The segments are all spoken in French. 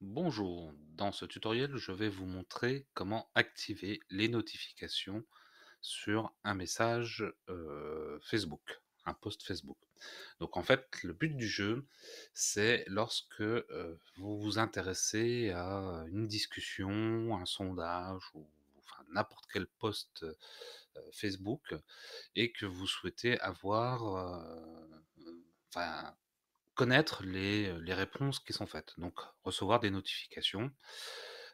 Bonjour, dans ce tutoriel, je vais vous montrer comment activer les notifications sur un message euh, Facebook, un post Facebook. Donc en fait, le but du jeu, c'est lorsque euh, vous vous intéressez à une discussion, un sondage ou enfin, n'importe quel post euh, Facebook et que vous souhaitez avoir enfin, connaître les, les, réponses qui sont faites, donc recevoir des notifications.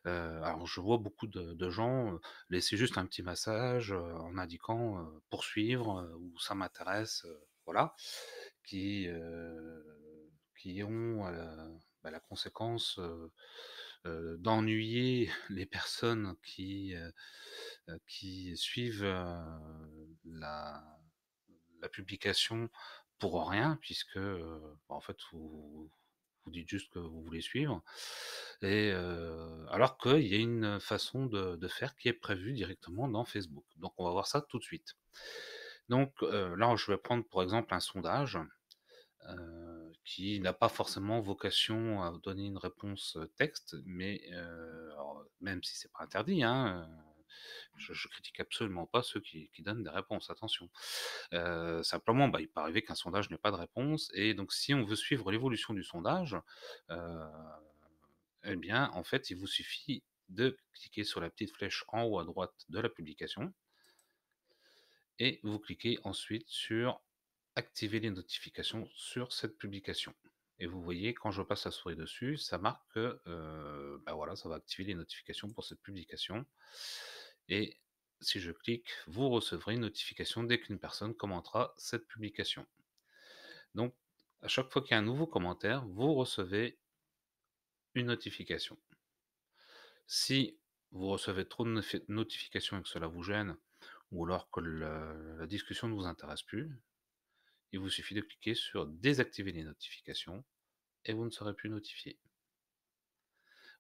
alors je vois beaucoup de, gens laisser juste un petit message en indiquant poursuivre ou ça m'intéresse, voilà, qui, qui ont bah, la conséquence d'ennuyer les personnes qui, qui suivent la, la publication pour rien, puisque bah, en fait, vous, vous, dites juste que vous voulez suivre. Et alors qu'il y a une façon de, faire qui est prévue directement dans Facebook. Donc on va voir ça tout de suite. Donc là, je vais prendre pour exemple un sondage. qui n'a pas forcément vocation à donner une réponse texte, mais même si ce n'est pas interdit, hein, je, critique absolument pas ceux qui, donnent des réponses, attention. Euh, simplement, bah, il peut arriver qu'un sondage n'ait pas de réponse, et donc si on veut suivre l'évolution du sondage, euh, eh bien, en fait, il vous suffit de cliquer sur la petite flèche en haut à droite de la publication, et vous cliquez ensuite sur activer les notifications sur cette publication. Et vous voyez, quand je passe la souris dessus, ça marque que euh, bah, voilà, ça va activer les notifications pour cette publication. Et si je clique, vous recevrez une notification dès qu'une personne commentera cette publication. Donc, à chaque fois qu'il y a un nouveau commentaire, vous recevez une notification. Si vous recevez trop de notifications et que cela vous gêne, ou alors que la discussion ne vous intéresse plus, il vous suffit de cliquer sur désactiver les notifications et vous ne serez plus notifié.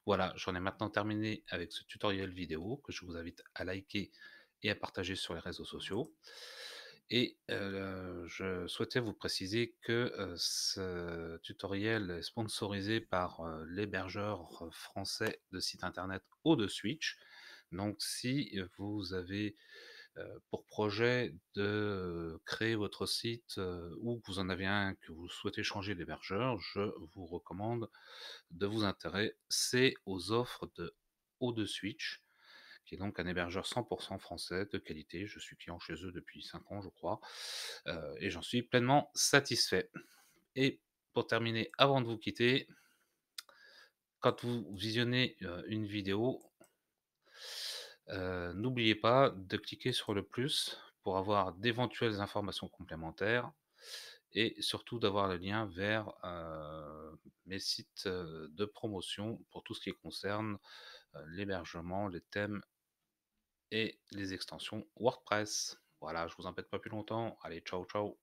Voilà, j'en ai maintenant terminé avec ce tutoriel vidéo que je vous invite à liker et à partager sur les réseaux sociaux. Et euh, je souhaitais vous préciser que euh, ce tutoriel est sponsorisé par euh, l'hébergeur français de site internet o de Switch. Donc si vous avez euh, pour projet de créer votre site euh, ou que vous en avez un que vous souhaitez changer d'hébergeur, je vous recommande de vous intéresser aux offres de O2 Switch, qui est donc un hébergeur 100% français de qualité. Je suis client chez eux depuis 5 ans, je crois, euh, et j'en suis pleinement satisfait. Et pour terminer, avant de vous quitter, quand vous visionnez une vidéo, N'oubliez pas de cliquer sur le plus pour avoir d'éventuelles informations complémentaires et surtout d'avoir le lien vers mes sites de promotion pour tout ce qui concerne l'hébergement, les thèmes et les extensions WordPress. Voilà, je vous embête pas plus longtemps. Allez, ciao, ciao.